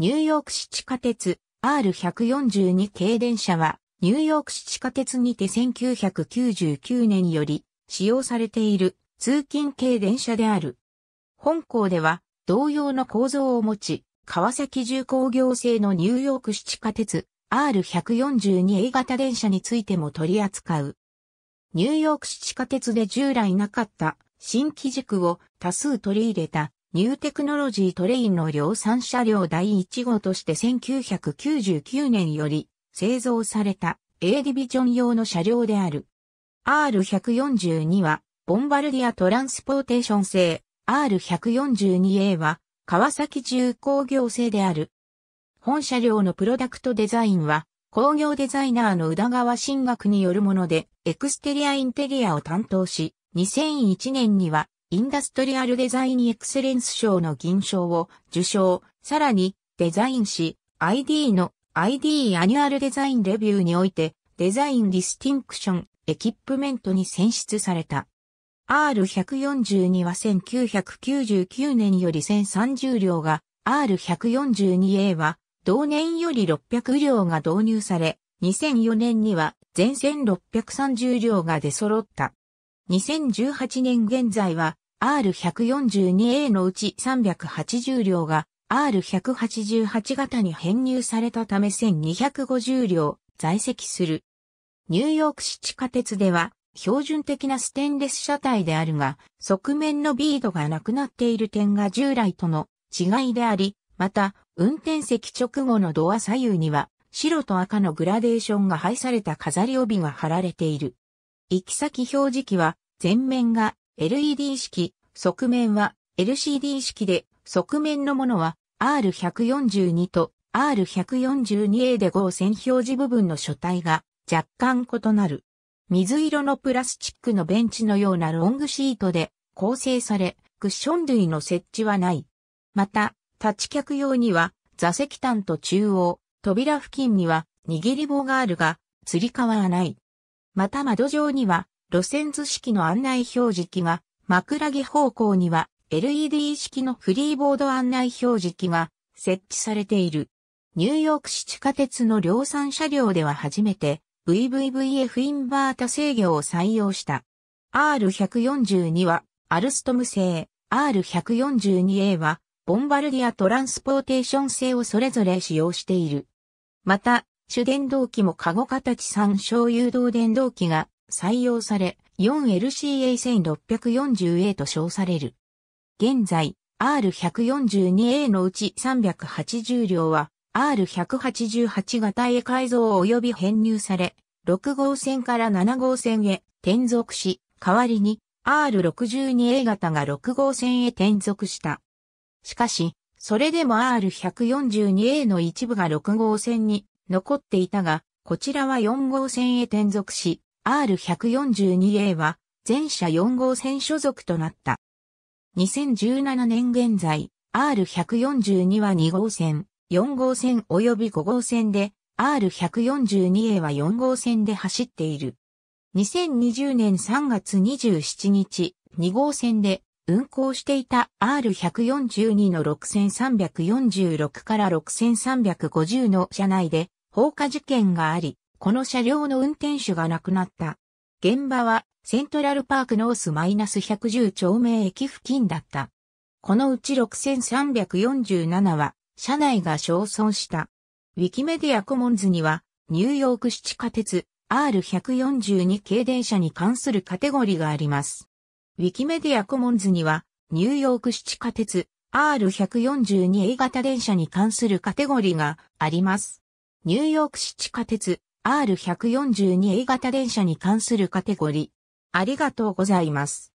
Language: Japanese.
ニューヨーク市地下鉄 R142 系電車は、ニューヨーク市地下鉄にて1999年より使用されている通勤系電車である。本校では同様の構造を持ち、川崎重工業製のニューヨーク市地下鉄 R142A 型電車についても取り扱う。ニューヨーク市地下鉄で従来なかった新機軸を多数取り入れたニューテクノロジートレインの量産車両第1号として1999年より製造された A ディビジョン用の車両である。R142 はボンバルディアトランスポーテーション製、R142A は川崎重工業製である。本車両のプロダクトデザインは工業デザイナーの宇田川進学によるものでエクステリアインテリアを担当し、2001年にはインダストリアルデザインエクセレンス賞の銀賞を受賞、さらにデザイン誌 ID の ID アニュアルデザインレビューにおいてデザインディスティンクションエキップメントに選出された。R142 は1999年より1030両が、R142A は同年より600両が導入され、2004年には全1630両が出揃った。2018年現在は R142A のうち380両が R188 型に編入されたため1250両在籍する。ニューヨーク市地下鉄では標準的なステンレス車体であるが、側面のビードがなくなっている点が従来との違いであり、また、運転席直後のドア左右には、白と赤のグラデーションが配された飾り帯が貼られている。行き先表示器は、前面が LED 式、側面は LCD 式で、側面のものは R142 と R142A で合線表示部分の書体が若干異なる。水色のプラスチックのベンチのようなロングシートで構成され、クッション類の設置はない。また、立ち客用には座席端と中央、扉付近には握り棒があるが、釣り革はない。また窓上には路線図式の案内表示器が、枕木方向には LED 式のフリーボード案内表示器が設置されている。ニューヨーク市地下鉄の量産車両では初めて VVVF インバータ制御を採用した。R142 はアルストム製、R142A はボンバルディアトランスポーテーション製をそれぞれ使用している。また、主電動機もカゴ形3小誘導電動機が採用され、4LCA1640A と称される。現在、R142A のうち380両は R188 型へ改造及び編入され、6号線から7号線へ転属し、代わりに R62A 型が6号線へ転属した。しかし、それでも R142A の一部が6号線に残っていたが、こちらは4号線へ転属し、R142A は全車4号線所属となった。2017年現在、R142 は2号線、4号線及び5号線で、R142A は4号線で走っている。2020年3月27日、2号線で運行していた R142 の6346から6350の車内で放火事件があり、この車両の運転手が亡くなった。現場はセントラルパークノース -110 丁目駅付近だった。このうち6347は車内が焼損した。ウィキメディアコモンズにはニューヨーク市地下鉄 R142 系電車に関するカテゴリーがあります。ウィキメディアコモンズにはニューヨーク市地下鉄 R142A 型電車に関するカテゴリーがあります。ニューヨーク市地下鉄 R142A 型電車に関するカテゴリー。ありがとうございます。